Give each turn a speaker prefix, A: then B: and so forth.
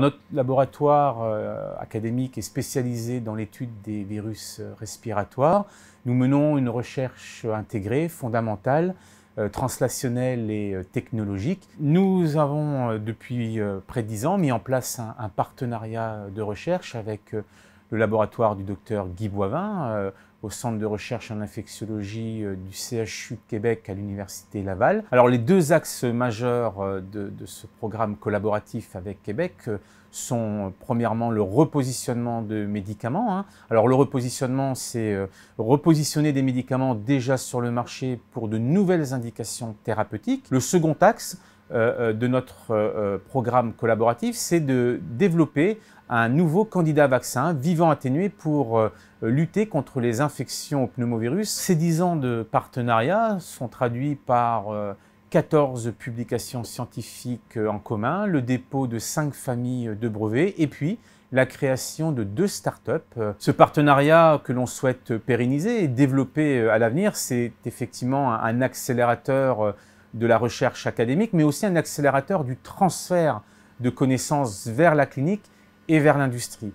A: Notre laboratoire euh, académique est spécialisé dans l'étude des virus euh, respiratoires. Nous menons une recherche intégrée, fondamentale, euh, translationnelle et technologique. Nous avons depuis près de 10 ans mis en place un partenariat de recherche avec le laboratoire du docteur Guy Boivin euh, au Centre de recherche en infectiologie euh, du CHU Québec à l'Université Laval. Alors les deux axes majeurs euh, de, ce programme collaboratif avec Québec sont premièrement le repositionnement de médicaments. Hein. Alors le repositionnement, c'est repositionner des médicaments déjà sur le marché pour de nouvelles indications thérapeutiques. Le second axe, euh, euh, de notre euh, programme collaboratif, c'est de développer un nouveau candidat vaccin vivant atténué pour lutter contre les infections au pneumovirus. Ces 10 ans de partenariat sont traduits par 14 publications scientifiques en commun, le dépôt de 5 familles de brevets et puis la création de deux start-up. Ce partenariat que l'on souhaite pérenniser et développer à l'avenir, c'est effectivement un accélérateur de la recherche académique, mais aussi un accélérateur du transfert de connaissances vers la clinique et vers l'industrie.